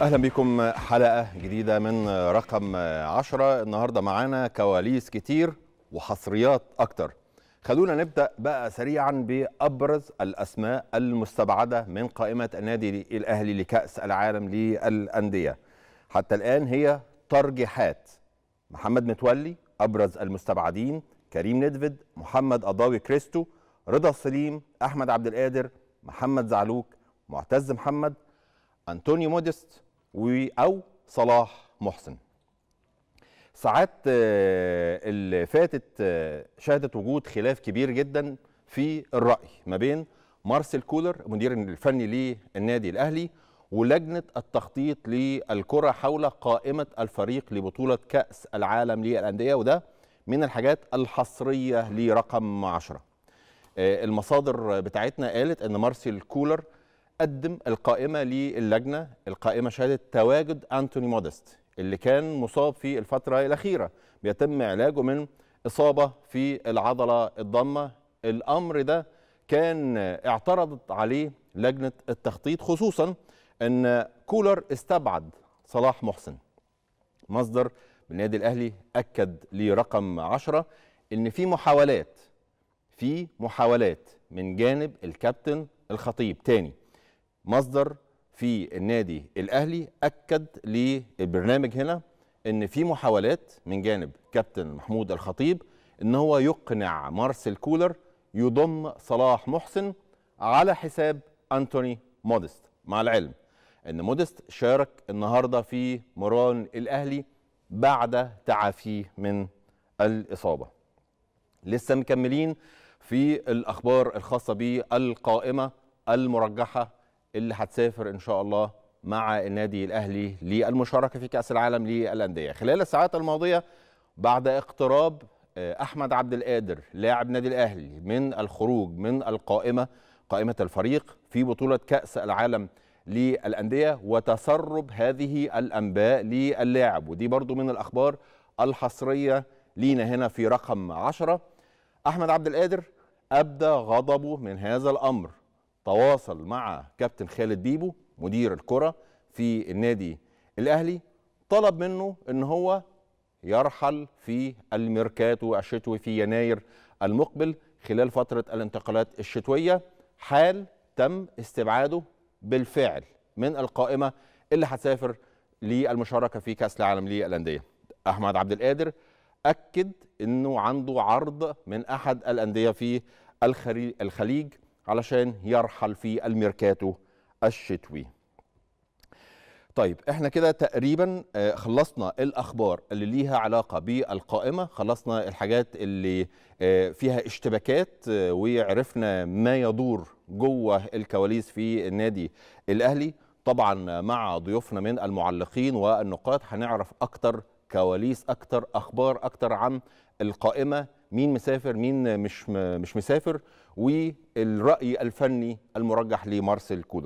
اهلا بكم حلقه جديده من رقم 10 النهارده معانا كواليس كتير وحصريات اكتر خلونا نبدا بقى سريعا بابرز الاسماء المستبعده من قائمه النادي الاهلي لكاس العالم للانديه حتى الان هي ترجيحات محمد متولي ابرز المستبعدين كريم ندفد محمد أضاوي كريستو رضا السليم احمد عبد القادر محمد زعلوك معتز محمد انطونيو موديست او صلاح محسن ساعات آه، اللي فاتت آه، شهدت وجود خلاف كبير جدا في الراي ما بين مارسيل كولر مدير الفني للنادي الاهلي ولجنه التخطيط للكره حول قائمه الفريق لبطوله كاس العالم للانديه وده من الحاجات الحصريه لرقم 10 آه، المصادر بتاعتنا قالت ان مارسيل كولر قدم القائمه للجنه القائمه شهاده تواجد انتوني مودست اللي كان مصاب في الفتره الاخيره بيتم علاجه من اصابه في العضله الضمه الامر ده كان اعترضت عليه لجنه التخطيط خصوصا ان كولر استبعد صلاح محسن مصدر من النادي الاهلي اكد لرقم 10 ان في محاولات في محاولات من جانب الكابتن الخطيب تاني مصدر في النادي الاهلي اكد للبرنامج هنا ان في محاولات من جانب كابتن محمود الخطيب ان هو يقنع مارسيل كولر يضم صلاح محسن على حساب انتوني مودست مع العلم ان مودست شارك النهارده في مران الاهلي بعد تعافيه من الاصابه لسه مكملين في الاخبار الخاصه بالقائمه المرجحه اللي هتسافر ان شاء الله مع النادي الاهلي للمشاركه في كاس العالم للانديه خلال الساعات الماضيه بعد اقتراب آه، احمد عبد القادر لاعب نادي الاهلي من الخروج من القائمه قائمه الفريق في بطوله كاس العالم للانديه وتسرب هذه الانباء للاعب ودي برضو من الاخبار الحصريه لينا هنا في رقم 10 احمد عبد القادر ابدى غضبه من هذا الامر تواصل مع كابتن خالد بيبو مدير الكرة في النادي الأهلي طلب منه أن هو يرحل في الميركاتو الشتوي في يناير المقبل خلال فترة الانتقالات الشتوية حال تم استبعاده بالفعل من القائمة اللي هتسافر للمشاركة في كأس العالم للأندية أحمد عبد القادر أكد أنه عنده عرض من أحد الأندية في الخليج علشان يرحل في الميركاتو الشتوي طيب احنا كده تقريبا آه، خلصنا الاخبار اللي ليها علاقه بالقائمه خلصنا الحاجات اللي آه، فيها اشتباكات آه، وعرفنا ما يدور جوه الكواليس في النادي الاهلي طبعا مع ضيوفنا من المعلقين والنقاد هنعرف اكتر كواليس اكتر اخبار اكتر عن القائمه مين مسافر مين مش مش مسافر والراي الفني المرجح لمارسيل كولر